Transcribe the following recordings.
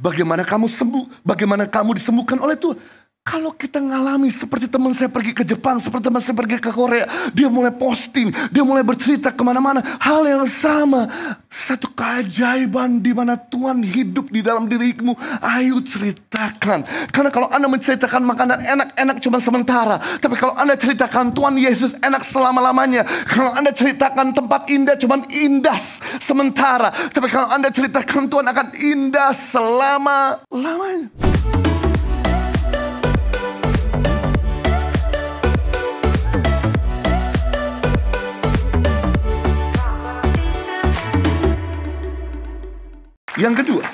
Bagaimana kamu sembuh, bagaimana kamu disembuhkan oleh Tuhan. Kalau kita ngalami seperti teman saya pergi ke Jepang, seperti teman saya pergi ke Korea, dia mulai posting, dia mulai bercerita kemana-mana. Hal yang sama satu keajaiban di mana Tuhan hidup di dalam dirimu. Ayo ceritakan. Karena kalau Anda menceritakan makanan enak-enak cuma sementara. Tapi kalau Anda ceritakan Tuhan Yesus enak selama-lamanya. Kalau Anda ceritakan tempat indah cuma indah sementara. Tapi kalau Anda ceritakan Tuhan akan indah selama-lamanya. Yang kedua,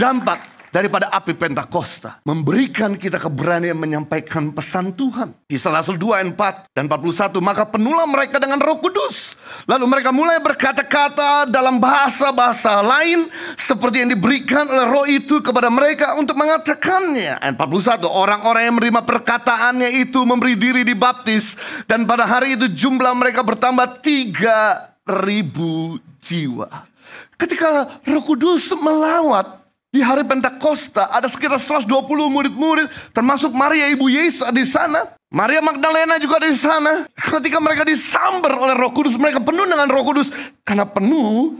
dampak daripada api Pentakosta memberikan kita keberanian menyampaikan pesan Tuhan. Di Salah 2 ayat 4 dan 41, maka penuhlah mereka dengan Roh Kudus. Lalu mereka mulai berkata-kata dalam bahasa-bahasa lain seperti yang diberikan oleh Roh itu kepada mereka untuk mengatakannya. Ayat 41, orang-orang yang menerima perkataannya itu memberi diri dibaptis dan pada hari itu jumlah mereka bertambah 3000 jiwa. Ketika Roh Kudus melawat di hari Pentakosta ada sekitar 120 murid-murid termasuk Maria ibu Yesus di sana. Maria Magdalena juga ada di sana. Ketika mereka disamber oleh Roh Kudus, mereka penuh dengan Roh Kudus. Karena penuh,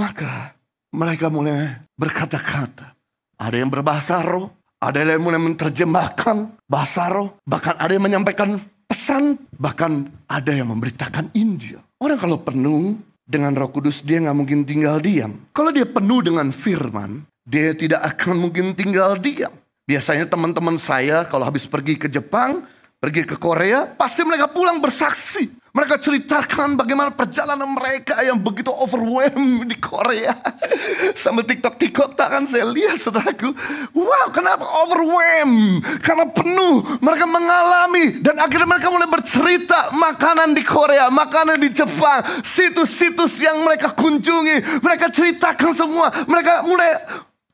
maka mereka mulai berkata-kata. Ada yang berbahasa roh, ada yang mulai menerjemahkan bahasa roh, bahkan ada yang menyampaikan pesan, bahkan ada yang memberitakan Injil. Orang kalau penuh, dengan roh kudus dia nggak mungkin tinggal diam. Kalau dia penuh dengan firman, dia tidak akan mungkin tinggal diam. Biasanya teman-teman saya kalau habis pergi ke Jepang, pergi ke Korea, pasti mereka pulang bersaksi. Mereka ceritakan bagaimana perjalanan mereka yang begitu overwhelmed di Korea. Sambil tiktok-tiktok tak kan saya lihat saudaraku. Wow, kenapa overwhelmed? Karena penuh. Mereka mengalami. Dan akhirnya mereka mulai bercerita makanan di Korea, makanan di Jepang. Situs-situs yang mereka kunjungi. Mereka ceritakan semua. Mereka mulai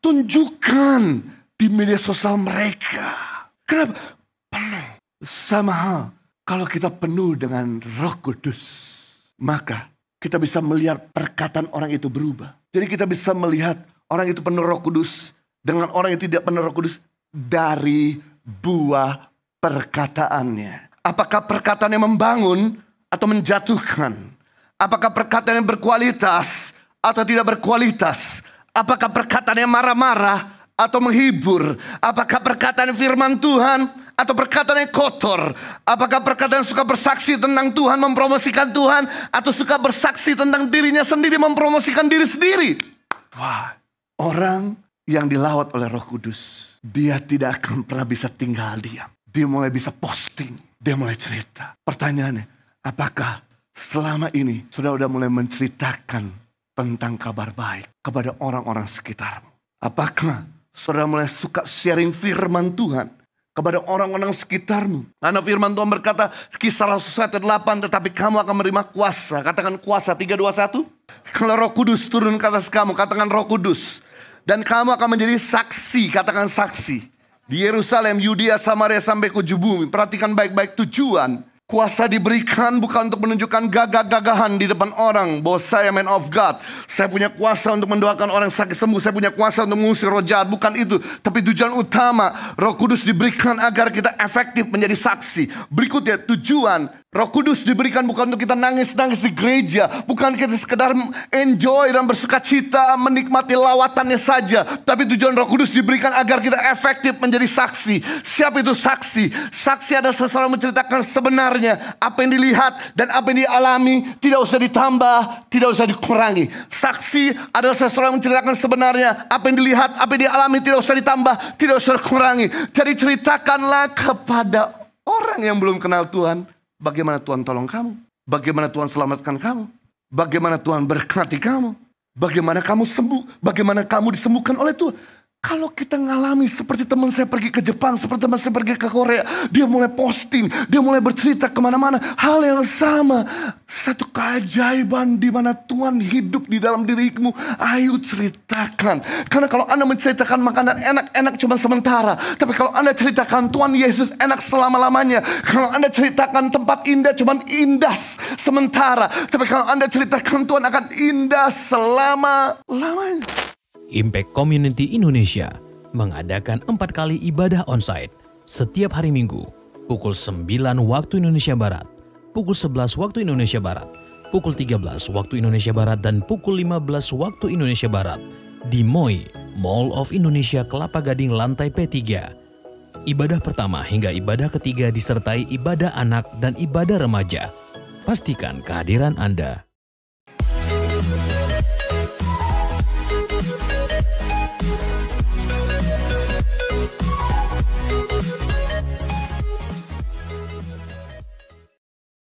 tunjukkan di media sosial mereka. Kenapa? Penuh sama hal, kalau kita penuh dengan roh kudus, maka kita bisa melihat perkataan orang itu berubah. Jadi kita bisa melihat orang itu penuh roh kudus dengan orang yang tidak penuh roh kudus dari buah perkataannya. Apakah perkataan yang membangun atau menjatuhkan? Apakah perkataan yang berkualitas atau tidak berkualitas? Apakah perkataan yang marah-marah atau menghibur? Apakah perkataan firman Tuhan atau perkataan yang kotor? Apakah perkataan yang suka bersaksi tentang Tuhan, mempromosikan Tuhan, atau suka bersaksi tentang dirinya sendiri, mempromosikan diri sendiri? Wah, orang yang dilawat oleh Roh Kudus, dia tidak akan pernah bisa tinggal diam. Dia mulai bisa posting, dia mulai cerita. Pertanyaannya, apakah selama ini sudah sudah mulai menceritakan tentang kabar baik kepada orang-orang sekitarmu? Apakah saudara mulai suka sharing firman Tuhan kepada orang-orang sekitarmu. Karena firman Tuhan berkata, kisah Rasul 1 8, tetapi kamu akan menerima kuasa. Katakan kuasa, 3, 2, 1. Kalau roh kudus turun ke atas kamu, katakan roh kudus. Dan kamu akan menjadi saksi, katakan saksi. Di Yerusalem, Yudea, Samaria, sampai ke bumi. Perhatikan baik-baik tujuan Kuasa diberikan bukan untuk menunjukkan gagah-gagahan di depan orang bahwa saya man of God. Saya punya kuasa untuk mendoakan orang sakit sembuh. Saya punya kuasa untuk mengusir roh jahat. Bukan itu. Tapi tujuan utama roh kudus diberikan agar kita efektif menjadi saksi. Berikutnya tujuan Roh Kudus diberikan bukan untuk kita nangis-nangis di gereja, bukan kita sekedar enjoy dan bersuka cita menikmati lawatannya saja, tapi tujuan Roh Kudus diberikan agar kita efektif menjadi saksi. Siapa itu saksi? Saksi adalah seseorang menceritakan sebenarnya apa yang dilihat dan apa yang dialami, tidak usah ditambah, tidak usah dikurangi. Saksi adalah seseorang menceritakan sebenarnya apa yang dilihat, apa yang dialami, tidak usah ditambah, tidak usah dikurangi. Jadi ceritakanlah kepada orang yang belum kenal Tuhan Bagaimana Tuhan tolong kamu? Bagaimana Tuhan selamatkan kamu? Bagaimana Tuhan berkati kamu? Bagaimana kamu sembuh? Bagaimana kamu disembuhkan oleh Tuhan? Kalau kita ngalami seperti teman saya pergi ke Jepang, seperti teman saya pergi ke Korea, dia mulai posting, dia mulai bercerita kemana-mana. Hal yang sama, satu keajaiban di mana Tuhan hidup di dalam dirimu. Ayo ceritakan. Karena kalau Anda menceritakan makanan enak-enak cuma sementara. Tapi kalau Anda ceritakan Tuhan Yesus enak selama-lamanya. Kalau Anda ceritakan tempat indah cuma indah sementara. Tapi kalau Anda ceritakan Tuhan akan indah selama-lamanya. Impact Community Indonesia mengadakan empat kali ibadah onsite setiap hari Minggu, pukul 9 waktu Indonesia Barat, pukul 11 waktu Indonesia Barat, pukul 13 waktu Indonesia Barat, dan pukul 15 waktu Indonesia Barat di MOI, Mall of Indonesia Kelapa Gading lantai P3. Ibadah pertama hingga ibadah ketiga disertai ibadah anak dan ibadah remaja. Pastikan kehadiran Anda.